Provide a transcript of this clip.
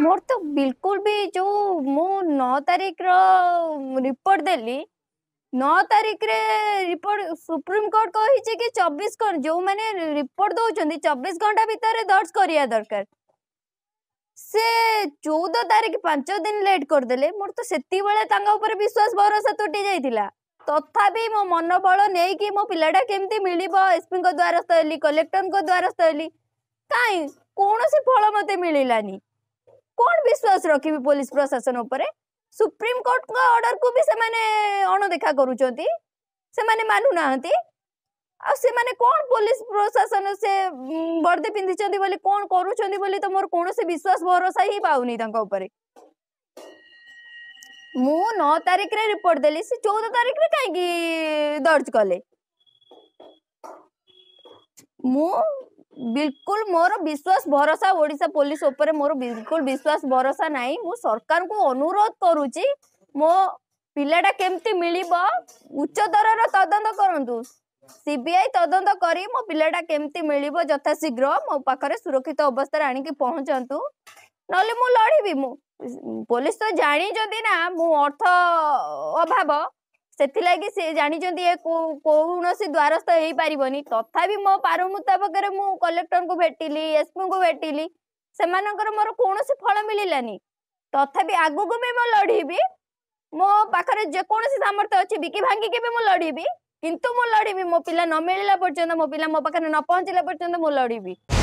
मोर तो बिल्कुल भी जो मु 9 तारीख रो रिपोर्ट देली 9 तारीख रे रिपोर्ट सुप्रीम कोर्ट कहि छे कि 24 घंटा जो माने रिपोर्ट दो छंदी 24 घंटा भीतर दर्ज करिया दरकार से 14 तारीख 5 दिन लेट कर देले मोर तो सेती बेले तांगा ऊपर विश्वास भरोसा टूटी जाईतिला तथापि मो मनोबल नहीं कि मो पिलाटा केमती मिलिबो एसपी को द्वारस्थ हेली कलेक्टर को द्वारस्थ हेली काई कौनसी फल मते मिलिलानी कौन विश्वास रखी पुलिस प्रशासन सुप्रीम कोर्ट का ऑर्डर को भी अणदेखा कर प्रशासन से बर्दे पिंधि कौन कर मोर कौन विश्वास भरोसा ही पा नहीं मु नौ तारीख रिपोर्ट देली से चौदह तारीख रही दर्ज कले ବିଲକୁଲ ମୋର ବିଶ୍ୱାସ ଭରସା ଓଡ଼ିଶା ପୋଲିସ ଉପରେ ମୋର ବିଲକୁଲ ବିଶ୍ୱାସ ଭରସା ନାହିଁ ମୁଁ ସରକାରଙ୍କୁ ଅନୁରୋଧ କରୁଛି ମୋ ପିଲାଟା କେମିତି ମିଳିବ ଉଚ୍ଚତରର ତଦନ୍ତ କରନ୍ତୁ ସିବିଆଇ ତଦନ୍ତ କରି ମୋ ପିଲାଟା କେମିତି ମିଳିବ ଯଥାଶୀଘ୍ର ମୋ ପାଖରେ ସୁରକ୍ଷିତ ଅବସ୍ଥାରେ ଆଣିକି ପହଞ୍ଚନ୍ତୁ ନହେଲେ ମୁଁ ଲଢ଼ିବି ମୁଁ ପୋଲିସ ତ ଜାଣିଛନ୍ତି ନା ମୁଁ ଅର୍ଥ ଅଭାବ ସେଥିଲାଗି ସେ ଜାଣିଛନ୍ତି ଏ କୌଣସି ଦ୍ୱାରସ୍ଥ ହେଇପାରିବନି ତଥାପି ମୋ ପାରୁ ମୁତାବକରେ ମୁଁ କଲେକ୍ଟରଙ୍କୁ ଭେଟିଲି ଏସ୍ପିଙ୍କୁ ଭେଟିଲି ସେମାନଙ୍କର ମୋର କୌଣସି ଫଳ ମିଳିଲାନି ତଥାପି ଆଗକୁ ବି ମୁଁ ଲଢ଼ିବି ମୋ ପାଖରେ ଯେକୌଣସି ସାମର୍ଥ୍ୟ ଅଛି ବିକି ଭାଙ୍ଗିକି ବି ମୁଁ ଲଢ଼ିବି କିନ୍ତୁ ମୁଁ ଲଢ଼ିବି ମୋ ପିଲା ନ ମିଳିଲା ପର୍ଯ୍ୟନ୍ତ ମୋ ପିଲା ମୋ ପାଖରେ ନ ପହଞ୍ଚିଲା ପର୍ଯ୍ୟନ୍ତ ମୁଁ ଲଢ଼ିବି